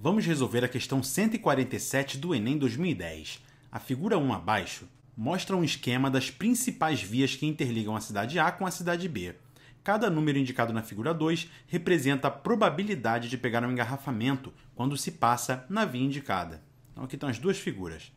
Vamos resolver a questão 147 do Enem 2010. A figura 1 abaixo mostra um esquema das principais vias que interligam a cidade A com a cidade B. Cada número indicado na figura 2 representa a probabilidade de pegar um engarrafamento quando se passa na via indicada. Então aqui estão as duas figuras.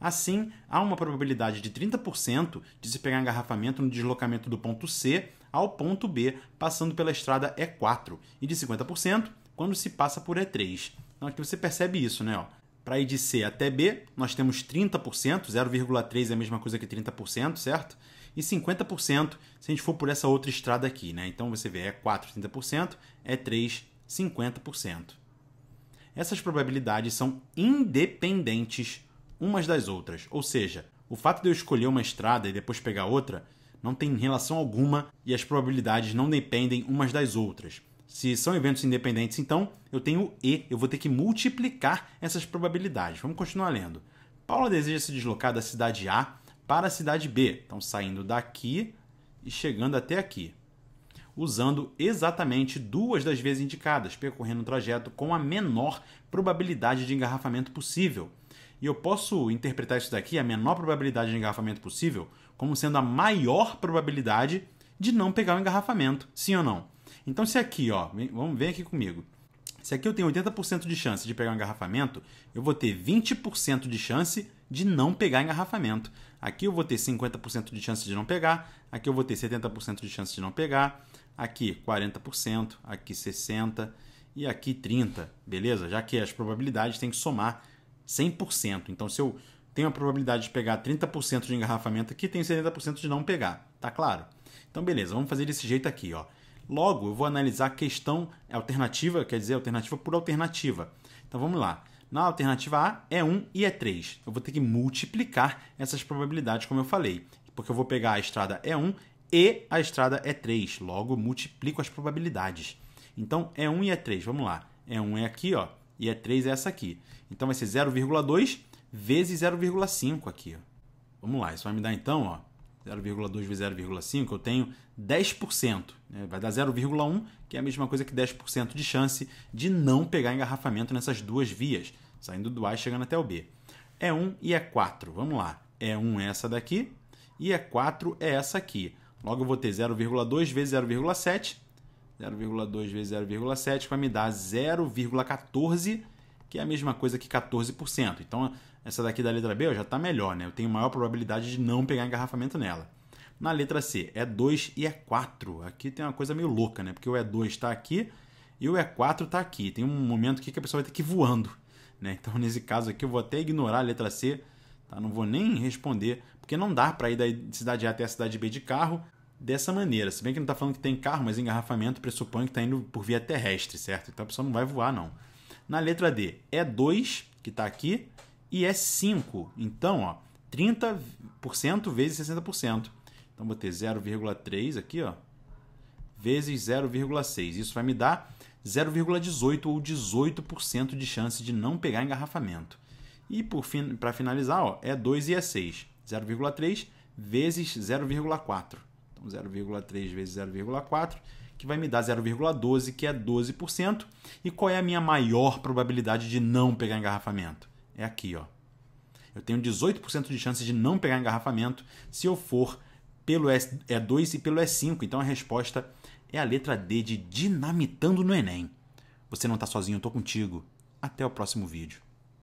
Assim, há uma probabilidade de 30% de se pegar engarrafamento no deslocamento do ponto C ao ponto B, passando pela estrada E4, e de 50% quando se passa por E3. Então aqui você percebe isso, né? Para ir de C até B, nós temos 30%, 0,3 é a mesma coisa que 30%, certo? E 50% se a gente for por essa outra estrada aqui, né? Então você vê, é 4, 30%, é 3, 50%. Essas probabilidades são independentes umas das outras, ou seja, o fato de eu escolher uma estrada e depois pegar outra não tem relação alguma e as probabilidades não dependem umas das outras. Se são eventos independentes, então eu tenho E, eu vou ter que multiplicar essas probabilidades. Vamos continuar lendo. Paula deseja se deslocar da cidade A para a cidade B, então saindo daqui e chegando até aqui, usando exatamente duas das vezes indicadas, percorrendo o trajeto com a menor probabilidade de engarrafamento possível. E eu posso interpretar isso daqui, a menor probabilidade de engarrafamento possível, como sendo a maior probabilidade de não pegar o engarrafamento, sim ou não? Então, se aqui, ó, vem, vamos, vem aqui comigo. Se aqui eu tenho 80% de chance de pegar um engarrafamento, eu vou ter 20% de chance de não pegar engarrafamento. Aqui eu vou ter 50% de chance de não pegar, aqui eu vou ter 70% de chance de não pegar, aqui 40%, aqui 60% e aqui 30%, beleza? Já que as probabilidades têm que somar 100%. Então, se eu tenho a probabilidade de pegar 30% de engarrafamento aqui, tenho 70% de não pegar, tá claro? Então, beleza, vamos fazer desse jeito aqui, ó. Logo, eu vou analisar a questão alternativa, quer dizer, alternativa por alternativa. Então vamos lá. Na alternativa A é 1 e é 3. Eu vou ter que multiplicar essas probabilidades, como eu falei, porque eu vou pegar a estrada E1 é e a estrada E3. É Logo, multiplico as probabilidades. Então, E1 é e E3, vamos lá. E1 é aqui, ó, e E3 é essa aqui. Então vai ser 0,2 vezes 0,5 aqui. Ó. Vamos lá, isso vai me dar então, ó, 0,2 vezes 0,5, eu tenho 10%. Né? Vai dar 0,1, que é a mesma coisa que 10% de chance de não pegar engarrafamento nessas duas vias, saindo do A e chegando até o B. E1 É 1 e é 4 vamos lá. É 1 é essa daqui e é 4 é essa aqui. Logo, eu vou ter 0,2 vezes 0,7. 0,2 vezes 0,7 vai me dar 0,14 que é a mesma coisa que 14%. Então, essa daqui da letra B ó, já está melhor, né? Eu tenho maior probabilidade de não pegar engarrafamento nela. Na letra C, é 2 e é 4. Aqui tem uma coisa meio louca, né? Porque o E2 está aqui e o E4 está aqui. Tem um momento aqui que a pessoa vai ter que ir voando. Né? Então, nesse caso aqui, eu vou até ignorar a letra C. Tá? Não vou nem responder, porque não dá para ir da cidade A até a cidade B de carro dessa maneira. Se bem que não está falando que tem carro, mas engarrafamento pressupõe que está indo por via terrestre, certo? Então a pessoa não vai voar, não. Na letra D é 2, que está aqui, e é 5. Então, ó, 30% vezes 60%. Então, vou ter 0,3 aqui, ó, vezes 0,6. Isso vai me dar 0,18 ou 18% de chance de não pegar engarrafamento. E por fim, para finalizar, ó, é 2 e é 6. 0,3 vezes 0,4. Então 0,3 vezes 0,4 que vai me dar 0,12, que é 12%. E qual é a minha maior probabilidade de não pegar engarrafamento? É aqui, ó. Eu tenho 18% de chance de não pegar engarrafamento se eu for pelo E2 é e pelo E5. Então a resposta é a letra D de Dinamitando no Enem. Você não está sozinho, eu estou contigo. Até o próximo vídeo.